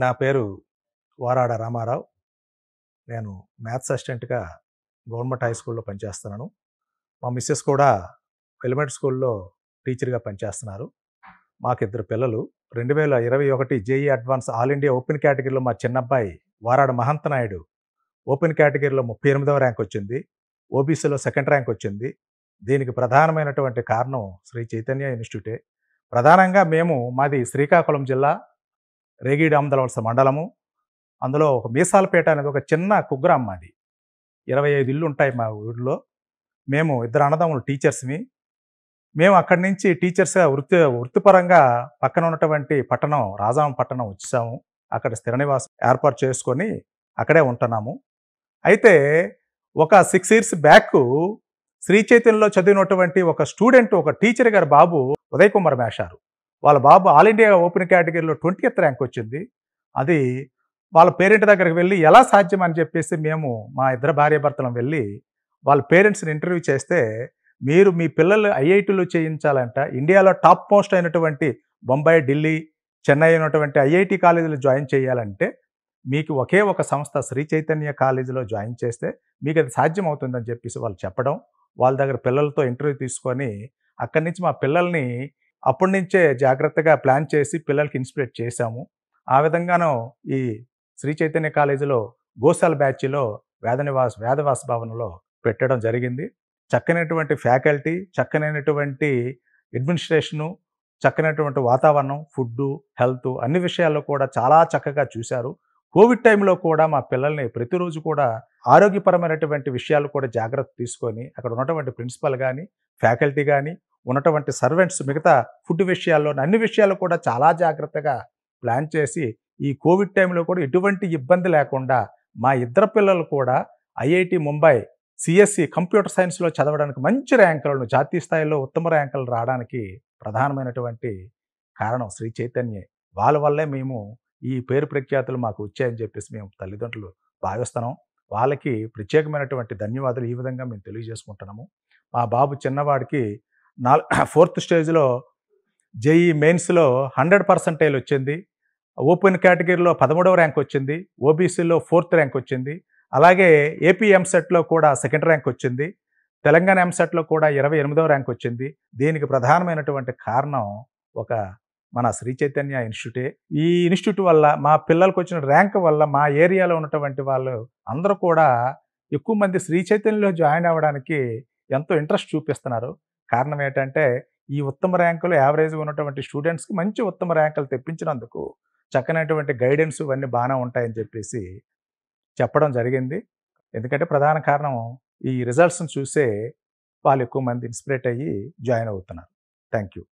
నా పేరు వారాడ రామారావు నేను మ్యాథ్స్ అసిస్టెంట్గా గవర్నమెంట్ హై స్కూల్లో పనిచేస్తున్నాను మా మిస్సెస్ కూడా ఎలిమెంటరీ స్కూల్లో టీచర్గా పనిచేస్తున్నారు మాకిద్దరు పిల్లలు రెండు వేల ఇరవై ఒకటి JEE advance all India open కేటగిరీలో మా చిన్నబ్బాయి వారాడ మహంత నాయుడు ఓపెన్ కేటగిరీలో ముప్పై ఎనిమిదవ ర్యాంక్ వచ్చింది ఓబీసీలో సెకండ్ ర్యాంక్ వచ్చింది దీనికి ప్రధానమైనటువంటి కారణం శ్రీ చైతన్య ఇన్స్టిట్యూటే ప్రధానంగా మేము మాది శ్రీకాకుళం జిల్లా రేగిడామదల వలస మండలము అందులో ఒక మీసాలపేట అనేది ఒక చిన్న కుగ్రామం అది ఇరవై ఐదు ఇల్లు ఉంటాయి మా ఊళ్ళో మేము ఇద్దరు అన్నదమ్ములు టీచర్స్ని మేము అక్కడి నుంచి టీచర్స్గా వృత్తి వృత్తిపరంగా పక్కన ఉన్నటువంటి పట్టణం రాజాం పట్టణం వచ్చాము అక్కడ స్థిర నివాసం ఏర్పాటు చేసుకొని అక్కడే ఉంటున్నాము అయితే ఒక సిక్స్ ఇయర్స్ బ్యాక్ శ్రీ చదివినటువంటి ఒక స్టూడెంట్ ఒక టీచర్ గారు బాబు ఉదయ్ కుమార్ మేషారు వాళ్ళ బాబు ఆల్ ఇండియా ఓపెన్ కేటగిరీలో ట్వంటీ ఎయిత్ ర్యాంక్ వచ్చింది అది వాళ్ళ పేరెంట్ దగ్గరికి వెళ్ళి ఎలా సాధ్యం అని చెప్పేసి మేము మా ఇద్దరు భార్యాభర్తలం వెళ్ళి వాళ్ళ పేరెంట్స్ని ఇంటర్వ్యూ చేస్తే మీరు మీ పిల్లలు ఐఐటీలు చేయించాలంట ఇండియాలో టాప్ మోస్ట్ అయినటువంటి బొంబాయి ఢిల్లీ చెన్నై అయినటువంటి ఐఐటి కాలేజీలు జాయిన్ చేయాలంటే మీకు ఒకే ఒక సంస్థ శ్రీ చైతన్య కాలేజీలో జాయిన్ చేస్తే మీకు అది సాధ్యం అవుతుందని చెప్పేసి వాళ్ళు చెప్పడం వాళ్ళ దగ్గర పిల్లలతో ఇంటర్వ్యూ తీసుకొని అక్కడి నుంచి మా పిల్లల్ని అప్పటి నుంచే జాగ్రత్తగా ప్లాన్ చేసి పిల్లలకి ఇన్స్పిరేట్ చేశాము ఆ విధంగానూ ఈ శ్రీ చైతన్య కాలేజీలో గోసాల బ్యాచ్లో వేదనివాస్ వేదవాస భవన్లో పెట్టడం జరిగింది చక్కనటువంటి ఫ్యాకల్టీ చక్కనైనటువంటి అడ్మినిస్ట్రేషను చక్కనటువంటి వాతావరణం ఫుడ్డు హెల్త్ అన్ని విషయాల్లో కూడా చాలా చక్కగా చూశారు కోవిడ్ టైంలో కూడా మా పిల్లల్ని ప్రతిరోజు కూడా ఆరోగ్యపరమైనటువంటి విషయాలు కూడా జాగ్రత్త తీసుకొని అక్కడ ఉన్నటువంటి ప్రిన్సిపల్ కానీ ఫ్యాకల్టీ కానీ ఉన్నటువంటి సర్వెంట్స్ మిగతా ఫుడ్ విషయాల్లో అన్ని విషయాల్లో కూడా చాలా జాగ్రత్తగా ప్లాన్ చేసి ఈ కోవిడ్ టైంలో కూడా ఎటువంటి ఇబ్బంది లేకుండా మా ఇద్దరు పిల్లలు కూడా ఐఐటి ముంబై సిఎస్సి కంప్యూటర్ సైన్స్లో చదవడానికి మంచి ర్యాంకులను జాతీయ స్థాయిలో ఉత్తమ ర్యాంకులు రావడానికి ప్రధానమైనటువంటి కారణం శ్రీ చైతన్యే వాళ్ళ వల్లే మేము ఈ పేరు ప్రఖ్యాతులు మాకు వచ్చాయని చెప్పేసి మేము తల్లిదండ్రులు భావిస్తున్నాం వాళ్ళకి ప్రత్యేకమైనటువంటి ధన్యవాదాలు ఈ విధంగా మేము తెలియజేసుకుంటున్నాము మా బాబు చిన్నవాడికి నాలుగు ఫోర్త్ స్టేజ్లో జేఈ మెయిన్స్లో హండ్రెడ్ పర్సంటైల్ వచ్చింది ఓపెన్ కేటగిరీలో పదమూడవ ర్యాంక్ వచ్చింది ఓబీసీలో ఫోర్త్ ర్యాంక్ వచ్చింది అలాగే ఏపీ ఎంసెట్లో కూడా సెకండ్ ర్యాంక్ వచ్చింది తెలంగాణ ఎంసెట్లో కూడా ఇరవై ఎనిమిదవ ర్యాంక్ వచ్చింది దీనికి ప్రధానమైనటువంటి కారణం ఒక మన శ్రీ చైతన్య ఇన్స్టిట్యూటే ఈ ఇన్స్టిట్యూట్ వల్ల మా పిల్లలకు వచ్చిన ర్యాంక్ వల్ల మా ఏరియాలో ఉన్నటువంటి వాళ్ళు అందరూ కూడా ఎక్కువ మంది శ్రీ చైతన్యలో జాయిన్ అవ్వడానికి ఎంతో ఇంట్రెస్ట్ చూపిస్తున్నారు కారణం ఏంటంటే ఈ ఉత్తమ ర్యాంకులు యావరేజ్గా ఉన్నటువంటి స్టూడెంట్స్కి మంచి ఉత్తమ ర్యాంకులు తెప్పించినందుకు చక్కనటువంటి గైడెన్స్ ఇవన్నీ బాగానే ఉంటాయని చెప్పేసి చెప్పడం జరిగింది ఎందుకంటే ప్రధాన కారణం ఈ రిజల్ట్స్ని చూసే వాళ్ళు ఎక్కువ మంది ఇన్స్పిరేట్ అయ్యి జాయిన్ అవుతున్నారు థ్యాంక్ యూ